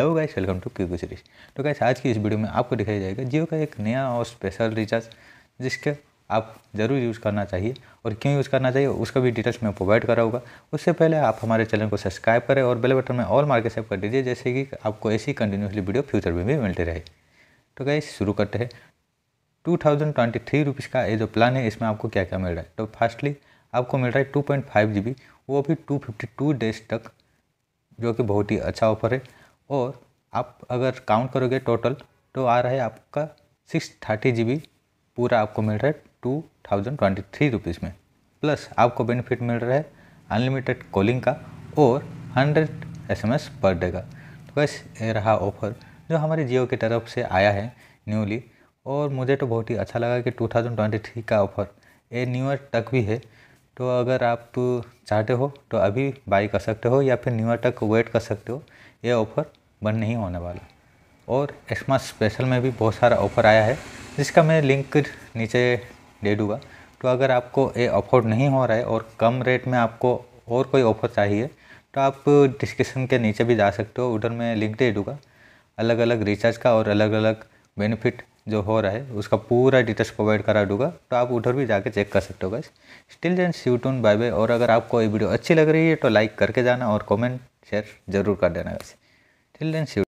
Hello guys welcome to क्यूको series तो guys आज की इस वीडियो में आपको दिखाया जाएगा जियो का एक नया और स्पेशल रिचार्ज जिसके आप ज़रूर यूज़ करना चाहिए और क्यों यूज़ करना चाहिए उसका भी डिटेल्स मैं प्रोवाइड कराऊंगा उससे पहले आप हमारे चैनल को सब्सक्राइब करें और बेल बटन में ऑल मार्केट सेव कर दीजिए जैसे कि आपको ऐसी कंटिन्यूसली वीडियो फ्यूचर में भी मिलती रहे तो गाइस शुरू करते हैं two thousand twenty three rupees का ये जो प्लान है इसमें आपको क्या क्या मिल रहा है तो फास्टली आपको मिल रहा है two point five G B वो भी टू फिफ्टी टू डेज तक जो कि बहुत ही अच्छा ऑफर है और आप अगर काउंट करोगे टोटल तो आ रहा है आपका सिक्स थर्टी जी पूरा आपको मिल रहा है two thousand twenty three rupees में प्लस आपको बेनिफिट मिल रहा है अनलिमिटेड कॉलिंग का और hundred S M S per day का तो बस ये रहा ऑफ़र जो हमारे जियो की तरफ से आया है न्यूली और मुझे तो बहुत ही अच्छा लगा कि थ्री का ऑफ़र ये न्यू ईयर तक भी है तो अगर आप चाहते हो तो अभी बाई कर सकते हो या फिर न्यू ईयर तक वेट कर सकते हो ये ऑफ़र बंद नहीं होने वाला और एसमा स्पेशल में भी बहुत सारा ऑफ़र आया है जिसका मैं लिंक नीचे दे दूँगा तो अगर आपको ये अफोर्ड नहीं हो रहा है और कम रेट में आपको और कोई ऑफ़र चाहिए तो आप डिस्क्रिप्शन के नीचे भी जा सकते हो उधर मैं लिंक दे दूँगा अलग अलग रिचार्ज का और अलग अलग बेनिफिट जो हो रहा है उसका पूरा डिटेल्स प्रोवाइड करा दूंगा तो आप उधर भी जाके चेक कर सकते हो बस स्टिल जैन सी टून बाय बाय और अगर आपको ये वीडियो अच्छी लग रही है तो लाइक करके जाना और कमेंट शेयर जरूर कर देना बस el silencio.